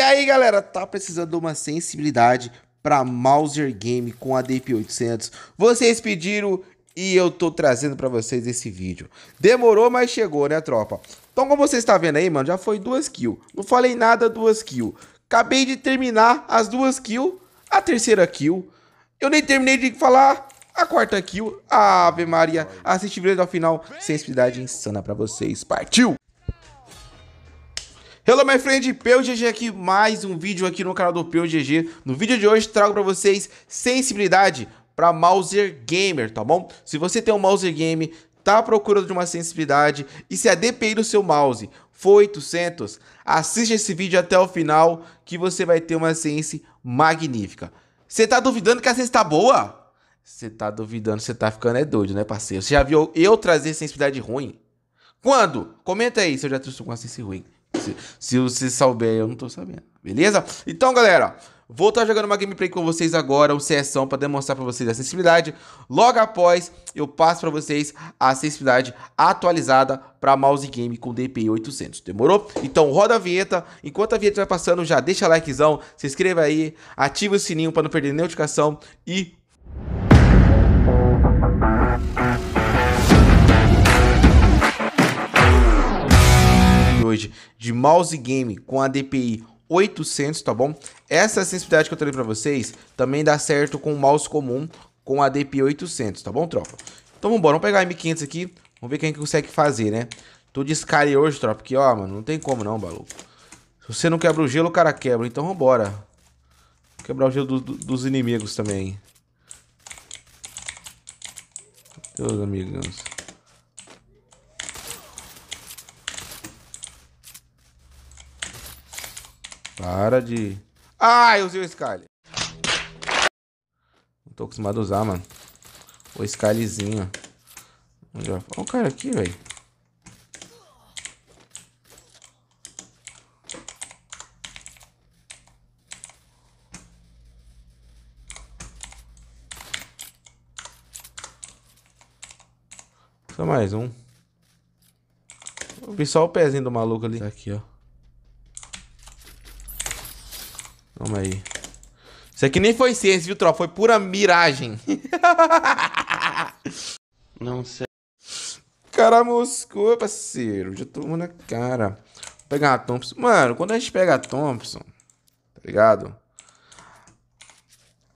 E aí, galera, tá precisando de uma sensibilidade para Mauser Game com a DP800? Vocês pediram e eu tô trazendo para vocês esse vídeo. Demorou, mas chegou, né, tropa? Então, como vocês estão vendo aí, mano, já foi duas kills. Não falei nada duas kills. Acabei de terminar as duas kills, a terceira kill. Eu nem terminei de falar a quarta kill. Ave Maria, assiste o vídeo ao final. Sensibilidade insana para vocês. Partiu! Hello my friend, PeuGG aqui, mais um vídeo aqui no canal do PeuGG. No vídeo de hoje trago para vocês sensibilidade para Mouser Gamer, tá bom? Se você tem um Mouser Game, tá procurando de uma sensibilidade e se a DPI do seu mouse for 800, assista esse vídeo até o final que você vai ter uma sense magnífica. Você tá duvidando que a sense tá boa? Você tá duvidando, você tá ficando é doido, né parceiro? Você já viu eu trazer sensibilidade ruim? Quando? Comenta aí se eu já trouxe alguma sense ruim. Se, se você souber, eu não tô sabendo. Beleza? Então, galera, vou estar tá jogando uma gameplay com vocês agora, o CSão, para demonstrar para vocês a acessibilidade. Logo após, eu passo para vocês a acessibilidade atualizada para mouse game com DPI 800. Demorou? Então roda a vinheta. Enquanto a vinheta vai passando, já deixa likezão, se inscreva aí, ativa o sininho para não perder nenhuma notificação e hoje de mouse game com a DPI 800, tá bom? Essa sensibilidade que eu falei pra vocês também dá certo com o mouse comum com a DPI 800, tá bom, tropa? Então vambora, vamos pegar a M500 aqui, vamos ver quem é que consegue fazer, né? Tô de Scary hoje, tropa, porque ó, mano, não tem como não, maluco. Se você não quebra o gelo, o cara quebra, então vambora. Quebrar o gelo do, do, dos inimigos também. Meus amigos... Para de... Ah, eu usei o Skyler. Não tô acostumado a usar, mano. O Skylerzinho. É? Olha o cara aqui, velho. Só mais um. Eu vi só o pezinho do maluco ali. Tá aqui, ó. Toma aí. Isso aqui nem foi ciência, viu, tropa? Foi pura miragem. Não sei. Cara, moscou, parceiro. Já tomou na cara. Vou pegar a Thompson. Mano, quando a gente pega a Thompson, tá ligado?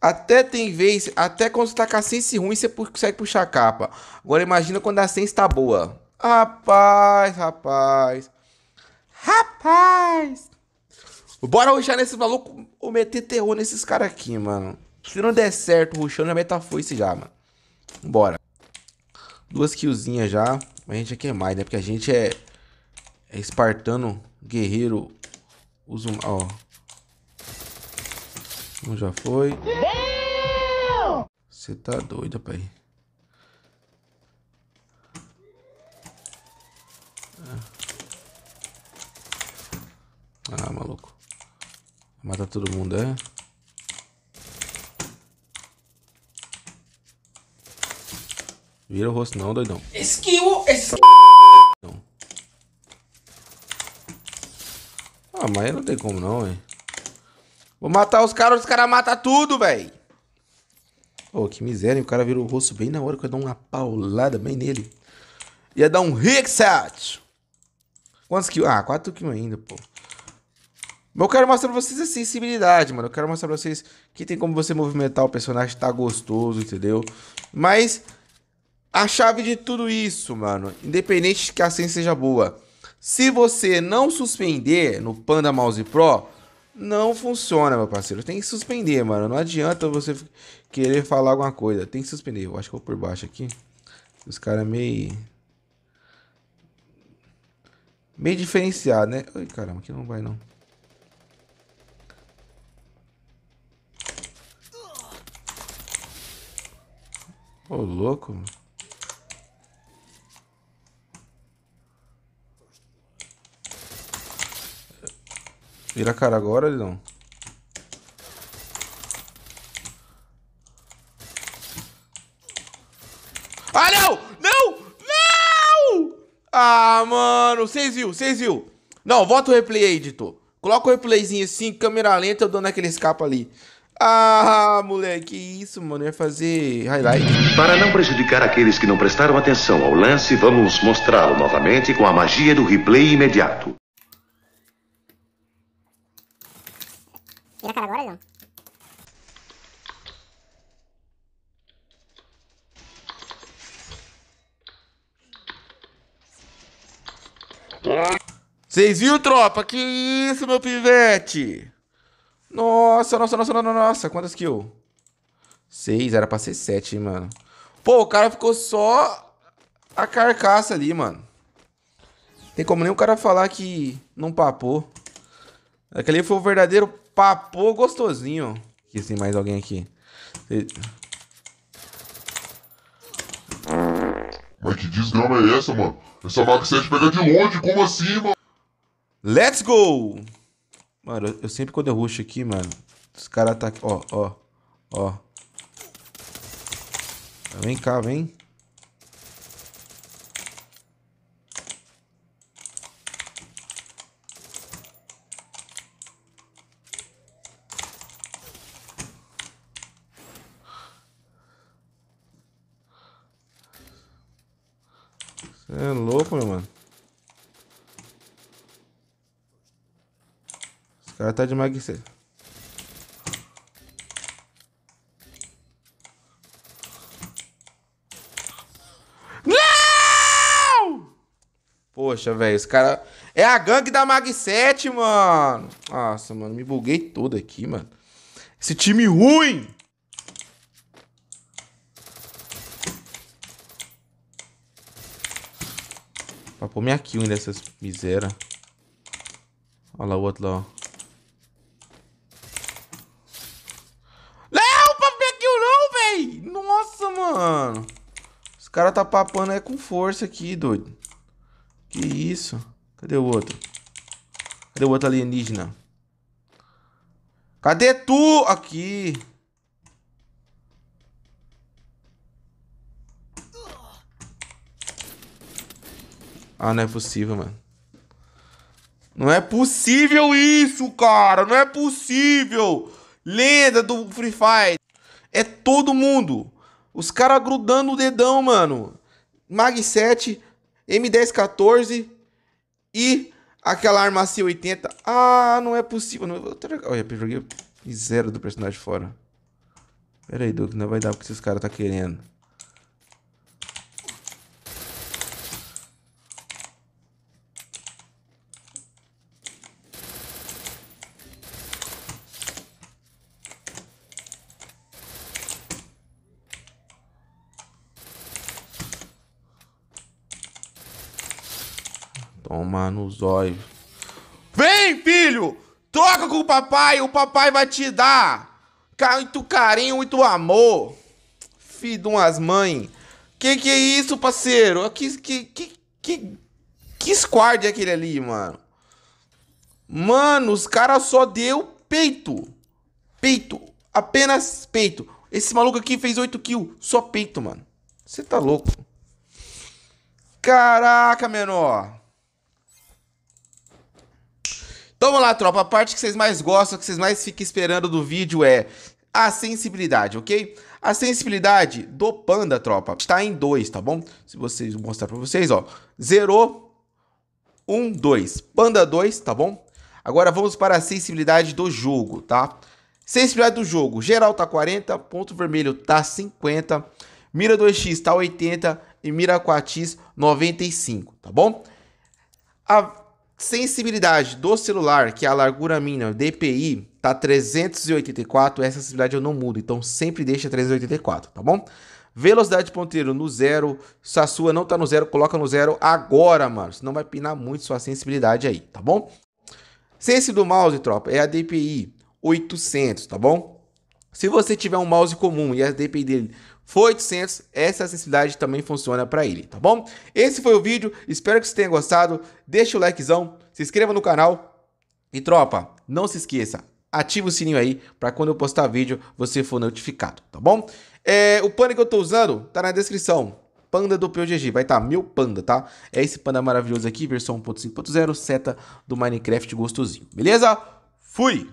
Até tem vez, até quando tá com a sense ruim, você consegue puxar a capa. Agora imagina quando a sense tá boa. Rapaz, rapaz. Rapaz. Bora ruxar nesse maluco ou meter terror nesses caras aqui, mano. Se não der certo ruxando, já meta foice já, mano. Bora. Duas killzinhas já. Mas a gente quer é mais, né? Porque a gente é, é espartano, guerreiro. Usa um... Ó. Um já foi. Você tá doido, pai. Ah, maluco. Matar todo mundo, é? Vira o rosto não, doidão. Esquivo, esquivo. Ah, mas não tem como não, velho. Vou matar os caras, os caras matam tudo, velho. Pô, oh, que miséria. O cara virou o rosto bem na hora que eu ia dar uma paulada bem nele. Ia dar um Rixat. Quantos kills? Ah, quatro kills ainda, pô. Mas eu quero mostrar pra vocês a sensibilidade, mano. Eu quero mostrar pra vocês que tem como você movimentar o personagem, tá gostoso, entendeu? Mas a chave de tudo isso, mano, independente de que a senha seja boa, se você não suspender no Panda Mouse Pro, não funciona, meu parceiro. Tem que suspender, mano. Não adianta você querer falar alguma coisa. Tem que suspender. Eu acho que eu vou por baixo aqui. Os caras meio... Meio diferenciado, né? Ai, caramba, aqui não vai não. Ô, oh, louco. Vira a cara agora, Lidão. Ah, não! Não! Não! Ah, mano. Vocês viu, vocês viu. Não, volta o replay aí, editor. Coloca o replayzinho assim, câmera lenta, eu dando aquele escapa ali. Ah, moleque, isso, mano. Ia fazer highlight. Para não prejudicar aqueles que não prestaram atenção ao lance, vamos mostrá-lo novamente com a magia do replay imediato. Tira a cara agora, João. Vocês viram, tropa? Que isso, meu pivete? Nossa, nossa, nossa, nossa, nossa. Quantas kills? Seis, era pra ser sete, mano. Pô, o cara ficou só a carcaça ali, mano. Tem como nem o cara falar que não papou. Aquele foi o verdadeiro papou gostosinho. Aqui tem mais alguém aqui. Mas que desgrama é essa, mano? Essa Mark 7 pega de longe, como assim, mano? Let's go! Mano, eu, sempre quando eu ruxo aqui, mano, os caras tá aqui, ó, ó, ó. Vem cá, vem. Você é louco, meu mano. cara tá de Mag 7 Não! Poxa, velho, esse cara... É a gangue da Mag 7, mano. Nossa, mano, me buguei todo aqui, mano. Esse time ruim! Pra pôr minha kill nessas miséria. Olha lá o outro lá, ó. cara tá papando é com força aqui, doido. Que isso? Cadê o outro? Cadê o outro alienígena? Cadê tu? Aqui. Ah, não é possível, mano. Não é possível isso, cara. Não é possível. Lenda do Free Fire. É todo mundo. Os caras grudando o dedão, mano. Mag 7, M1014 e aquela arma C80. Ah, não é possível. Não, olha, eu joguei zero do personagem fora. Pera aí, Doug, não vai dar porque esses caras tá querendo. Toma nos olhos. Vem, filho! Troca com o papai, o papai vai te dar muito carinho, muito amor. Filho de umas mães. Que que é isso, parceiro? Que, que, que, que, que squad é aquele ali, mano? Mano, os caras só deu peito. Peito. Apenas peito. Esse maluco aqui fez 8 kills. Só peito, mano. Você tá louco. Caraca, menor. Então vamos lá, tropa. A parte que vocês mais gostam, que vocês mais ficam esperando do vídeo é a sensibilidade, ok? A sensibilidade do panda, tropa, está em 2, tá bom? Se vocês mostrar para vocês, ó. 0, 1, 2. Panda 2, tá bom? Agora vamos para a sensibilidade do jogo, tá? Sensibilidade do jogo. Geral tá 40, ponto vermelho tá 50, mira 2x tá 80 e mira 4x 95, tá bom? A Sensibilidade do celular, que é a largura mínima, DPI, tá 384, essa sensibilidade eu não mudo, então sempre deixa 384, tá bom? Velocidade de ponteiro no zero, se a sua não tá no zero, coloca no zero agora, mano, senão vai pinar muito sua sensibilidade aí, tá bom? Sense do mouse, tropa, é a DPI 800, tá bom? Se você tiver um mouse comum e a DPI dele foi 800, essa acessibilidade também funciona para ele, tá bom? Esse foi o vídeo, espero que você tenha gostado. Deixa o likezão, se inscreva no canal e tropa, não se esqueça, ativa o sininho aí para quando eu postar vídeo você for notificado, tá bom? É, o pano que eu tô usando tá na descrição. Panda do POGG, vai estar tá, meu panda, tá? É esse panda maravilhoso aqui, versão 1.5.0, seta do Minecraft gostosinho. Beleza? Fui!